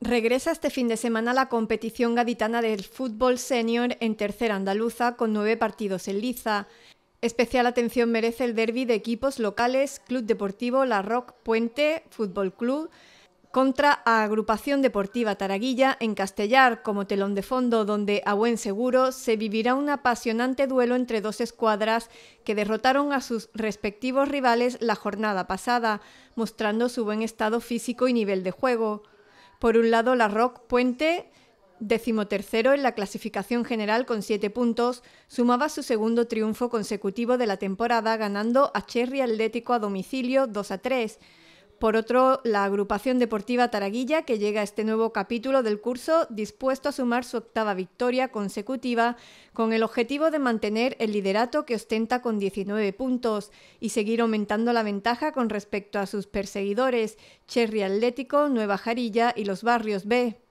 Regresa este fin de semana la competición gaditana del fútbol senior en tercera andaluza con nueve partidos en liza. Especial atención merece el derby de equipos locales Club Deportivo La Roc Puente Fútbol Club contra Agrupación Deportiva Taraguilla en Castellar como telón de fondo donde a buen seguro se vivirá un apasionante duelo entre dos escuadras que derrotaron a sus respectivos rivales la jornada pasada, mostrando su buen estado físico y nivel de juego. Por un lado, la Rock Puente, decimotercero en la clasificación general con siete puntos, sumaba su segundo triunfo consecutivo de la temporada ganando a Cherry Atlético a domicilio 2 a 3. Por otro, la agrupación deportiva Taraguilla, que llega a este nuevo capítulo del curso dispuesto a sumar su octava victoria consecutiva con el objetivo de mantener el liderato que ostenta con 19 puntos y seguir aumentando la ventaja con respecto a sus perseguidores, Cherry Atlético, Nueva Jarilla y los Barrios B.